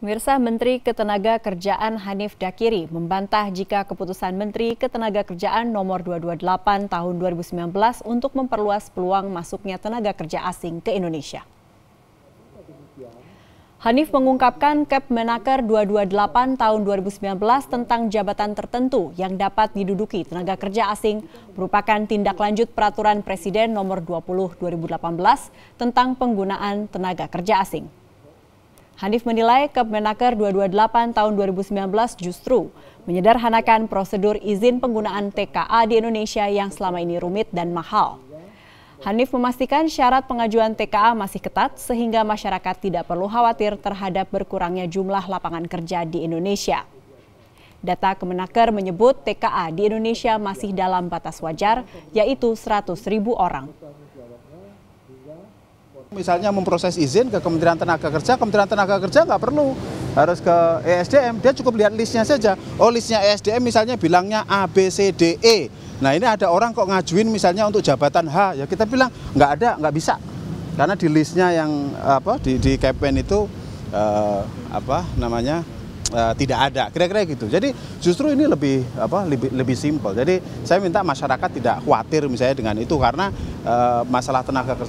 Mirsa Menteri Ketenaga Kerjaan Hanif Dakiri membantah jika keputusan Menteri Ketenaga Kerjaan nomor 228 tahun 2019 untuk memperluas peluang masuknya tenaga kerja asing ke Indonesia. Hanif mengungkapkan Kepmenaker 228 tahun 2019 tentang jabatan tertentu yang dapat diduduki tenaga kerja asing merupakan tindak lanjut peraturan Presiden nomor 20 2018 tentang penggunaan tenaga kerja asing. Hanif menilai Kemenaker 228 tahun 2019 justru menyederhanakan prosedur izin penggunaan TKA di Indonesia yang selama ini rumit dan mahal. Hanif memastikan syarat pengajuan TKA masih ketat sehingga masyarakat tidak perlu khawatir terhadap berkurangnya jumlah lapangan kerja di Indonesia. Data Kemenaker menyebut TKA di Indonesia masih dalam batas wajar, yaitu 100.000 orang. Misalnya memproses izin ke Kementerian Tenaga Kerja, Kementerian Tenaga Kerja nggak perlu harus ke ESDM, dia cukup lihat listnya saja. Oh listnya ESDM misalnya bilangnya A, B, C, D, E. Nah ini ada orang kok ngajuin misalnya untuk jabatan H, ya kita bilang nggak ada, nggak bisa. Karena di listnya yang apa di, di KPN itu eh, apa namanya eh, tidak ada kira-kira gitu jadi justru ini lebih apa lebih lebih simpel jadi saya minta masyarakat tidak khawatir misalnya dengan itu karena eh, masalah tenaga kerja